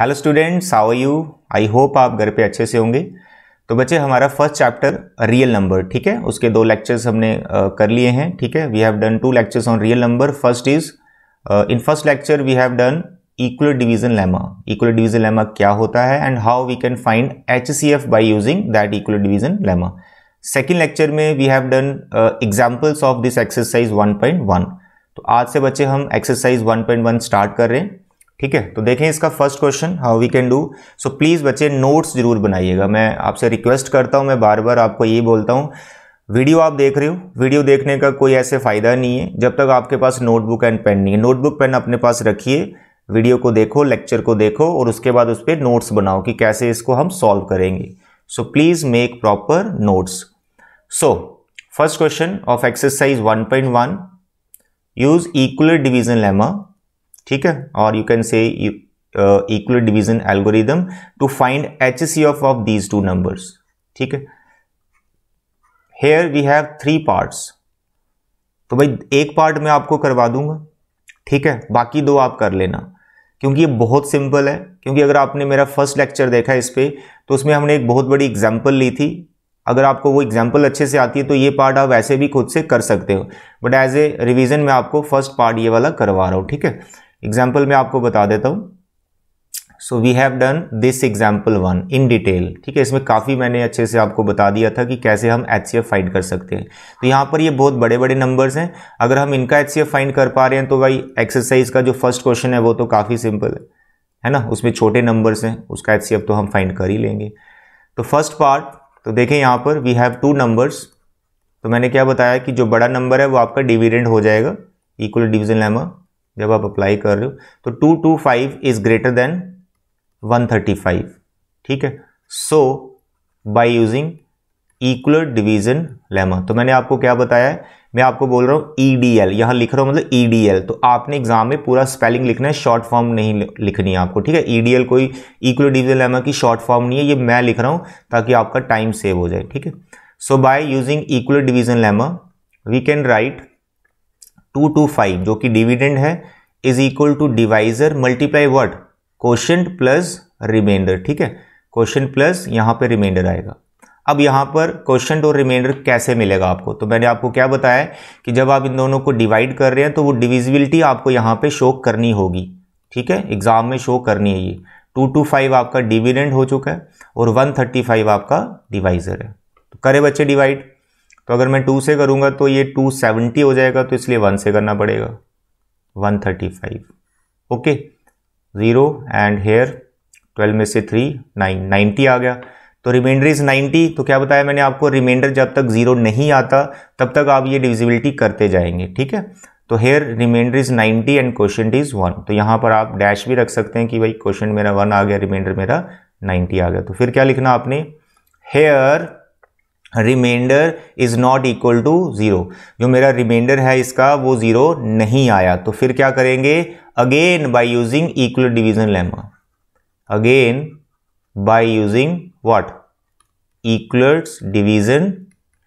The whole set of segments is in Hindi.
हेलो स्टूडेंट्स साव यू आई होप आप घर पे अच्छे से होंगे तो बच्चे हमारा फर्स्ट चैप्टर रियल नंबर ठीक है उसके दो लेक्चर्स हमने uh, कर लिए हैं ठीक है we have done two lectures on real number first is in first lecture we have done equal division lemma equal division lemma क्या होता है and how we can find H C F by using that equal division lemma second lecture में we have done examples of this exercise one तो आज से बच्चे हम एक्सरसाइज वन स्टार्ट कर रहे हैं ठीक है तो देखें इसका first question how we can do so please बच्चे नोट्स जरूर बनाइएगा मैं आपसे रिक्वेस्ट करता हूँ मैं बार बार आपको ये बोलता हूँ वीडियो आप देख रहे हो वीडियो देखने का कोई ऐसे फ़ायदा नहीं है जब तक आपके पास नोटबुक एंड पेन नहीं है नोटबुक पेन अपने पास रखिए वीडियो को देखो लेक्चर को देखो और उसके बाद उस पर नोट्स बनाओ कि कैसे इसको हम सॉल्व करेंगे so please make proper notes so first question of exercise 1.1 use equal division lemma ठीक है और you can say equal division algorithm to find H C of of these two numbers ठीक है here we have three parts तो भाई एक पार्ट मैं आपको करवा दूंगा ठीक है बाकी दो आप कर लेना क्योंकि ये बहुत सिंपल है क्योंकि अगर आपने मेरा फर्स्ट लेक्चर देखा है इस पर तो उसमें हमने एक बहुत बड़ी एग्जाम्पल ली थी अगर आपको वो एग्जाम्पल अच्छे से आती है तो ये पार्ट आप वैसे भी खुद से कर सकते हो बट एज ए रिविज़न मैं आपको फर्स्ट पार्ट ये वाला करवा रहा हूँ ठीक है एग्जाम्पल मैं आपको बता देता हूँ so we have done this example one in detail ठीक है इसमें काफ़ी मैंने अच्छे से आपको बता दिया था कि कैसे हम एच सी फाइंड कर सकते हैं तो यहाँ पर ये बहुत बड़े बड़े नंबर्स हैं अगर हम इनका एच सी फाइंड कर पा रहे हैं तो भाई एक्सरसाइज का जो फर्स्ट क्वेश्चन है वो तो काफ़ी सिंपल है है ना उसमें छोटे नंबर्स हैं उसका एच तो हम फाइंड कर ही लेंगे तो फर्स्ट पार्ट तो देखें यहाँ पर वी हैव टू नंबर्स तो मैंने क्या बताया कि जो बड़ा नंबर है वो आपका डिविडेंड हो जाएगा इक्वल डिविजन लेमा जब आप अप्लाई कर रहे हो तो two two five is greater than one thirty five ठीक है so by using Euclid's division lemma तो मैंने आपको क्या बताया है मैं आपको बोल रहा हूँ ई डी एल यहाँ लिख रहा हूँ मतलब ई डी एल तो आपने एग्जाम में पूरा स्पेलिंग लिखना है शॉर्ट फॉर्म नहीं लिखनी है आपको ठीक है ई डी एल कोई इक्वल डिवीजन लेमा की शॉर्ट फॉर्म नहीं है ये मैं लिख रहा हूँ ताकि आपका टाइम सेव हो जाए ठीक है so by using equal division lemma we can write two two five जो कि डिविडेंड है is equal to divisor multiply वर्ड क्वेश्चन प्लस रिमाइंडर ठीक है क्वेश्चन प्लस यहाँ पे रिमाइंडर आएगा अब यहाँ पर क्वेश्चन और रिमाइंडर कैसे मिलेगा आपको तो मैंने आपको क्या बताया कि जब आप इन दोनों को डिवाइड कर रहे हैं तो वो डिविजिबिलिटी आपको यहाँ पे शो करनी होगी ठीक है एग्जाम में शो करनी है ये टू टू फाइव आपका डिविडेंड हो चुका है और वन थर्टी फाइव आपका डिवाइजर है तो करे बच्चे डिवाइड तो अगर मैं टू से करूँगा तो ये टू सेवेंटी हो जाएगा तो इसलिए वन से करना पड़ेगा one thirty five okay zero and here twelve में से थ्री नाइन नाइन्टी आ गया तो रिमाइंडर इज़ नाइन्टी तो क्या बताया मैंने आपको रिमाइंडर जब तक ज़ीरो नहीं आता तब तक आप ये डिविजिबिलिटी करते जाएंगे ठीक है तो here remainder is ninety and question is one तो यहाँ पर आप डैश भी रख सकते हैं कि भाई क्वेश्चन मेरा वन आ गया रिमाइंडर मेरा नाइन्टी आ गया तो फिर क्या लिखना आपने here remainder is not equal to zero जो मेरा रिमाइंडर है इसका वो ज़ीरो नहीं आया तो फिर क्या करेंगे again by using equal division lemma again by using what equals division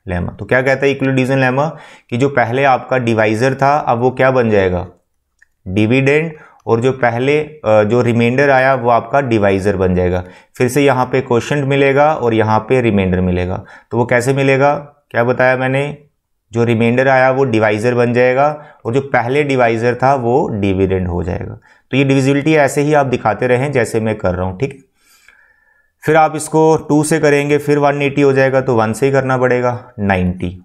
lemma तो क्या कहता है इक्वल डिवीजन लेमा कि जो पहले आपका डिवाइजर था अब वो क्या बन जाएगा डिविडेंड और जो पहले जो रिमाइंडर आया वो आपका डिवाइज़र बन जाएगा फिर से यहाँ पे क्वेश्चन मिलेगा और यहाँ पे रिमाइंडर मिलेगा तो वो कैसे मिलेगा क्या बताया मैंने जो रिमाइंडर आया वो डिवाइज़र बन जाएगा और जो पहले डिवाइज़र था वो डिविडेंड हो जाएगा तो ये डिविजिबिलिटी ऐसे ही आप दिखाते रहें जैसे मैं कर रहा हूँ ठीक है फिर आप इसको टू से करेंगे फिर वन एटी हो जाएगा तो वन से ही करना पड़ेगा नाइन्टी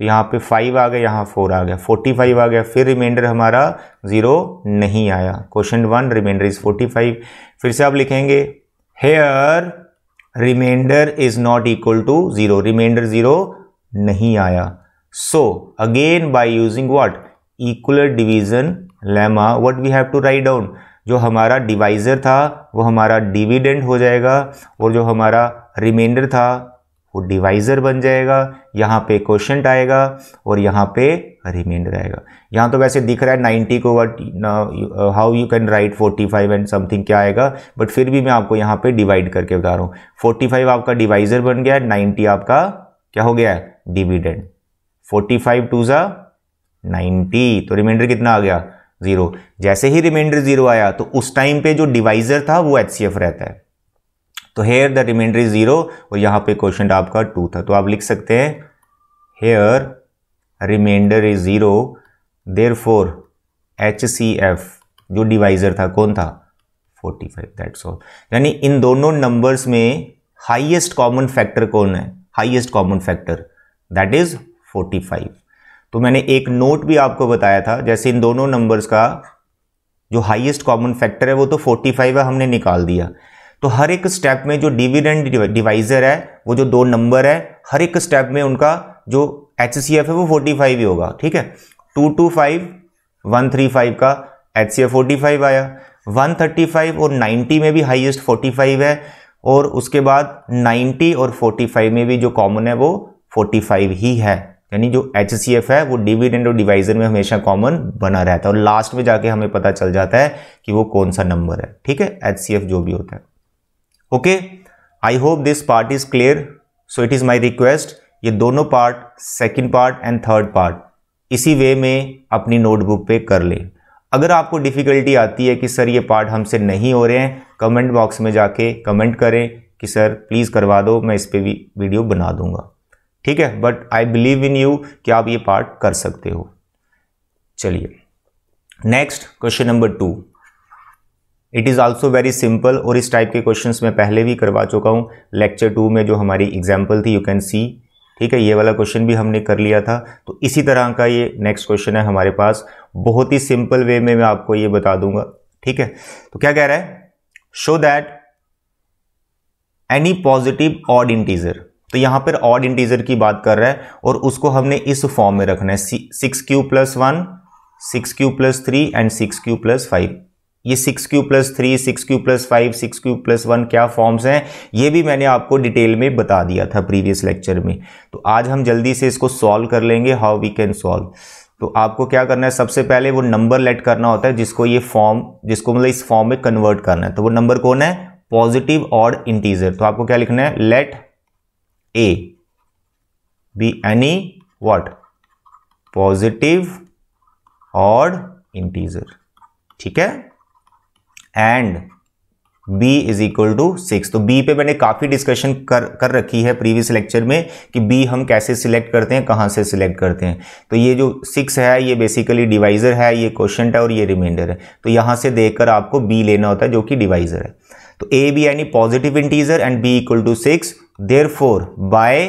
तो यहाँ पे फाइव आ गया यहाँ फोर आ गया फोर्टी फाइव आ गया फिर रिमाइंडर हमारा ज़ीरो नहीं आया question one remainder is forty five फिर से आप लिखेंगे here remainder is not equal to zero remainder zero नहीं आया so again by using what Euclid's division lemma what we have to write down जो हमारा डिवाइज़र था वो हमारा डिविडेंड हो जाएगा और जो हमारा रिमाइंडर था वो डिवाइज़र बन जाएगा यहाँ पे क्वेश्चन आएगा और यहाँ पे रिमाइंडर आएगा यहाँ तो वैसे दिख रहा है नाइन्टी को what how you can write forty five and something क्या आएगा बट फिर भी मैं आपको यहाँ पे डिवाइड करके बता रहा हूँ फोर्टी फाइव आपका डिवाइज़र बन गया है नाइन्टी आपका क्या हो गया है डिविडेंड फोर्टी फाइव टू ज़ा नाइन्टी तो रिमाइंडर कितना आ गया ज़ीरो जैसे ही रिमाइंडर ज़ीरो आया तो उस टाइम पे जो डिवाइज़र था वो एच रहता है तो here the remainder is zero और यहां पे क्वेश्चन आपका टू था तो आप लिख सकते हैं here remainder is zero therefore H C F जो डिवाइज़र था कौन था 45 फाइव दैट्स ऑल यानी इन दोनों नंबर्स में हाइएस्ट कॉमन फैक्टर कौन है highest common factor that is 45 तो मैंने एक नोट भी आपको बताया था जैसे इन दोनों नंबर्स का जो हाईएस्ट कॉमन फैक्टर है वो तो 45 है हमने निकाल दिया तो हर एक स्टेप में जो डिविडेंड डिवाइजर है वो जो दो नंबर है हर एक स्टेप में उनका जो एच है वो फोर्टी फाइव ही होगा ठीक है two two five one three five का H C F forty five आया वन थर्टी फाइव और नाइन्टी में भी हाईएस्ट फोर्टी फाइव है और उसके बाद नाइन्टी और फोर्टी फाइव में भी जो कॉमन है वो फोर्टी फाइव ही है यानी जो एच सी एफ है वो डिविडेंड और डिवाइजर में हमेशा कॉमन बना रहता है और लास्ट में जाके हमें पता चल जाता है कि वो कौन सा नंबर है ठीक है एच सी एफ जो भी होता है okay I hope this part is clear so it is my request ये दोनों part second part and third part इसी वे में अपनी नोटबुक पे कर लें अगर आपको डिफ़िकल्टी आती है कि सर ये पार्ट हमसे नहीं हो रहे हैं कमेंट बॉक्स में जाके कमेंट करें कि सर प्लीज़ करवा दो मैं इस पर भी वीडियो बना दूंगा ठीक है but I believe in you कि आप ये पार्ट कर सकते हो चलिए next question number two it is also very simple और इस टाइप के क्वेश्चंस मैं पहले भी करवा चुका हूँ लेक्चर टू में जो हमारी एग्जाम्पल थी यू कैन सी ठीक है ये वाला क्वेश्चन भी हमने कर लिया था तो इसी तरह का ये नेक्स्ट क्वेश्चन है हमारे पास बहुत ही सिंपल वे में मैं आपको ये बता दूंगा ठीक है तो क्या कह रहा है show that any positive odd integer तो यहाँ पर ऑड इंटीजर की बात कर रहा है और उसको हमने इस फॉर्म में रखना है six q plus one six q plus three and six q plus five ये six q plus three six q plus five six q plus one क्या फॉर्म्स हैं ये भी मैंने आपको डिटेल में बता दिया था प्रीवियस लेक्चर में तो आज हम जल्दी से इसको सॉल्व कर लेंगे हाउ वी कैन सॉल्व तो आपको क्या करना है सबसे पहले वो नंबर लेट करना होता है जिसको ये फॉर्म जिसको मतलब इस फॉर्म में कन्वर्ट करना है तो वो नंबर कौन है पॉजिटिव और इंटीजर तो आपको क्या लिखना है let a be any what positive odd integer ठीक है and b is equal to six तो b पे मैंने काफ़ी डिस्कशन कर कर रखी है प्रीवियस लेक्चर में कि b हम कैसे सिलेक्ट करते हैं कहाँ से सिलेक्ट करते हैं तो ये जो सिक्स है ये बेसिकली डिवाइज़र है ये क्वेश्चन है और ये रिमाइंडर है तो यहाँ से देखकर आपको b लेना होता है जो कि डिवाइज़र है तो a बी यानी positive integer and b equal to six therefore by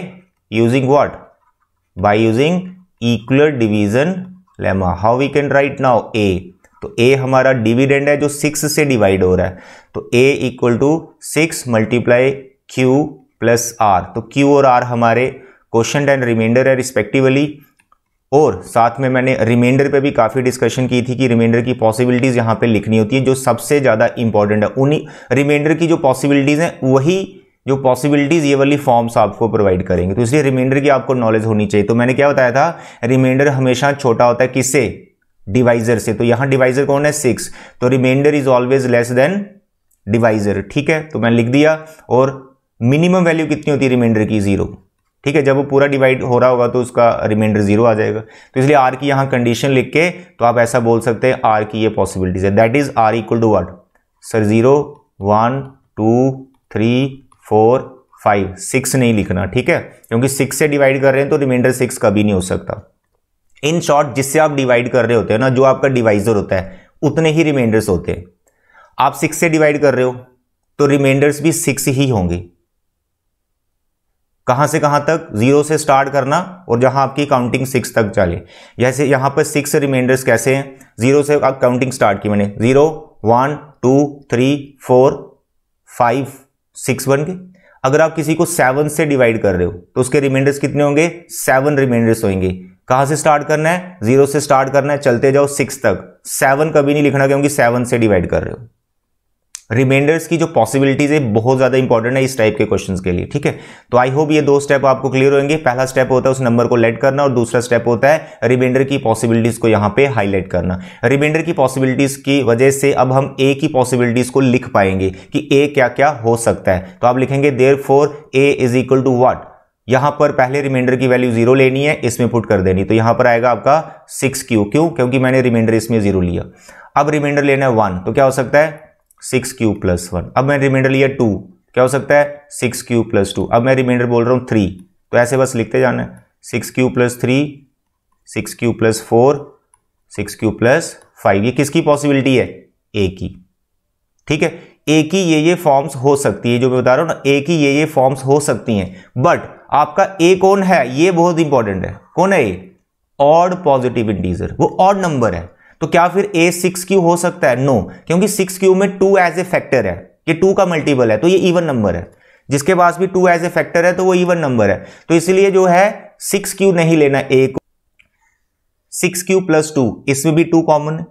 using what by using Euclid's division lemma how we can write now a तो ए हमारा डिविडेंड है जो सिक्स से डिवाइड हो रहा है तो a equal to six multiply q plus r तो क्यू और आर हमारे क्वेश्चन एंड रिमाइंडर है रिस्पेक्टिवली और साथ में मैंने रिमाइंडर पे भी काफ़ी डिस्कशन की थी कि रिमाइंडर की पॉसिबिलिटीज़ यहाँ पे लिखनी होती है जो सबसे ज़्यादा इंपॉर्टेंट है उन्हीं रिमाइंडर की जो पॉसिबिलिटीज़ हैं वही जो पॉसिबिलिटीज़ ये वाली फॉर्म्स आपको प्रोवाइड करेंगे तो इसलिए रिमाइंडर की आपको नॉलेज होनी चाहिए तो मैंने क्या बताया था रिमाइंडर हमेशा छोटा होता है किससे डिवाइजर से तो यहां डिवाइजर कौन है सिक्स तो remainder is always less than divisor ठीक है तो मैंने लिख दिया और मिनिमम वैल्यू कितनी होती है रिमाइंडर की जीरो ठीक है जब वो पूरा डिवाइड हो रहा होगा तो उसका रिमाइंडर जीरो आ जाएगा तो इसलिए आर की यहाँ कंडीशन लिख के तो आप ऐसा बोल सकते हैं आर की ये पॉसिबिलिटीज है that is r equal to what sir zero one two three four five six नहीं लिखना ठीक है क्योंकि सिक्स से डिवाइड कर रहे हैं तो रिमाइंडर सिक्स कभी नहीं हो सकता इन शॉर्ट जिससे आप डिवाइड कर रहे होते हो ना जो आपका डिवाइजर होता है उतने ही रिमाइंडर्स होते हैं आप सिक्स से डिवाइड कर रहे हो तो रिमाइंडर्स भी सिक्स ही होंगे कहां से कहां तक जीरो से स्टार्ट करना और जहां आपकी काउंटिंग सिक्स तक चले जैसे यहां पर सिक्स रिमाइंडर्स कैसे हैं जीरो से आप काउंटिंग स्टार्ट की मैंने zero one two three four five six बन गए अगर आप किसी को सेवन से डिवाइड कर रहे हो तो उसके रिमाइंडर्स कितने होंगे सेवन रिमाइंडर्स होंगे कहाँ से स्टार्ट करना है जीरो से स्टार्ट करना है चलते जाओ सिक्स तक सेवन कभी नहीं लिखना क्योंकि सेवन से डिवाइड कर रहे हो रिमाइंडर्स की जो पॉसिबिलिटीज है बहुत ज़्यादा इंपॉर्टेंट है इस टाइप के क्वेश्चन के लिए ठीक है तो आई होप ये दो स्टेप आपको क्लियर होंगे पहला स्टेप होता है उस नंबर को लेट करना और दूसरा स्टेप होता है रिमाइंडर की पॉसिबिलिटीज को यहां पे हाईलाइट करना रिमाइंडर की पॉसिबिलिटीज की वजह से अब हम ए की पॉसिबिलिटीज को लिख पाएंगे कि ए क्या क्या हो सकता है तो आप लिखेंगे therefore a is equal to what यहां पर पहले रिमाइंडर की वैल्यू जीरो लेनी है इसमें पुट कर देनी तो यहां पर आएगा आपका सिक्स क्यू क्यों क्योंकि मैंने रिमाइंडर इसमें जीरो लिया अब रिमाइंडर लेना है वन तो क्या हो सकता है सिक्स क्यू प्लस वन अब मैंने रिमाइंडर लिया टू क्या हो सकता है सिक्स क्यू प्लस टू अब मैं रिमाइंडर बोल रहा हूं थ्री तो ऐसे बस लिखते जाना है six q plus three six q plus four six q plus five ये किसकी पॉसिबिलिटी है ए की ठीक है ए की ये ये फॉर्म्स हो सकती है जो मैं बता रहा हूं ना ए की ये ये फॉर्म्स हो सकती हैं बट आपका ए कौन है ये बहुत इंपॉर्टेंट है कौन है ए ऑड पॉजिटिव इंटीजर वो ऑड नंबर है तो क्या फिर ए सिक्स क्यू हो सकता है नो no. क्योंकि सिक्स क्यू में टू एज ए फैक्टर है ये टू का मल्टीपल है तो ये इवन नंबर है जिसके पास भी टू एज ए फैक्टर है तो वो इवन नंबर है तो इसलिए जो है सिक्स क्यू नहीं लेना ए को सिक्स क्यू प्लस टू इसमें भी टू कॉमन है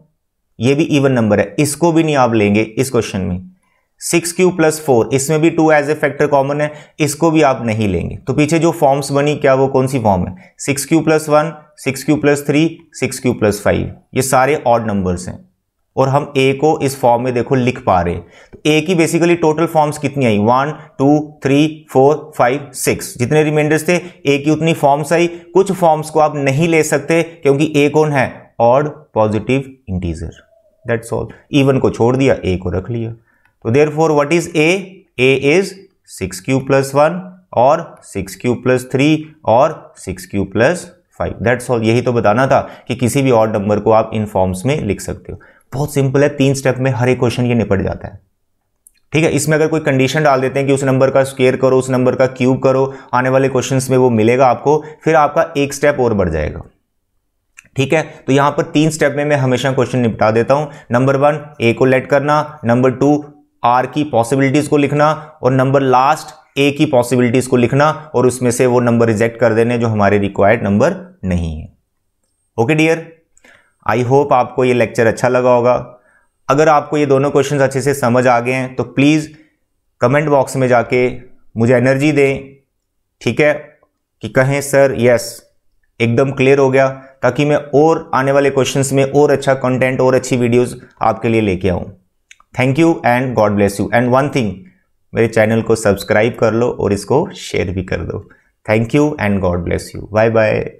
ये भी इवन नंबर है इसको भी नहीं आप लेंगे इस क्वेश्चन में सिक्स क्यू प्लस फोर इसमें भी two as a factor common है इसको भी आप नहीं लेंगे तो पीछे जो फॉर्म्स बनी क्या वो कौन सी फॉर्म है six q plus one six q plus three six q plus five ये सारे ऑड नंबर्स हैं और हम ए को इस फॉर्म में देखो लिख पा रहे तो ए की बेसिकली टोटल फॉर्म्स कितनी आई one two three four five six जितने रिमाइंडर्स थे ए की उतनी फॉर्म्स आई कुछ फॉर्म्स को आप नहीं ले सकते क्योंकि ए कौन है odd positive integer that's all even को छोड़ दिया ए को रख लिया तो therefore what is a a is six q plus one और सिक्स क्यू प्लस थ्री और six q plus five that's all यही तो बताना था कि किसी भी और नंबर को आप इन फॉर्म्स में लिख सकते हो बहुत सिंपल है तीन स्टेप में हर एक क्वेश्चन ये निपट जाता है ठीक है इसमें अगर कोई कंडीशन डाल देते हैं कि उस नंबर का स्केयर करो उस नंबर का क्यूब करो आने वाले क्वेश्चंस में वो मिलेगा आपको फिर आपका एक स्टेप और बढ़ जाएगा ठीक है तो यहां पर तीन स्टेप में मैं हमेशा क्वेश्चन निपटा देता हूं नंबर वन ए को लेट करना नंबर टू आर की पॉसिबिलिटीज को लिखना और नंबर लास्ट ए की पॉसिबिलिटीज को लिखना और उसमें से वो नंबर रिजेक्ट कर देने जो हमारे रिक्वायर्ड नंबर नहीं है ओके डियर आई होप आपको ये लेक्चर अच्छा लगा होगा अगर आपको ये दोनों क्वेश्चन अच्छे से समझ आ गए हैं तो प्लीज़ कमेंट बॉक्स में जाके मुझे एनर्जी दें ठीक है कि कहें सर यस एकदम क्लियर हो गया ताकि मैं और आने वाले क्वेश्चंस में और अच्छा कंटेंट और अच्छी वीडियोस आपके लिए लेके आऊँ thank you and God bless you and one thing मेरे चैनल को सब्सक्राइब कर लो और इसको शेयर भी कर दो thank you and God bless you bye bye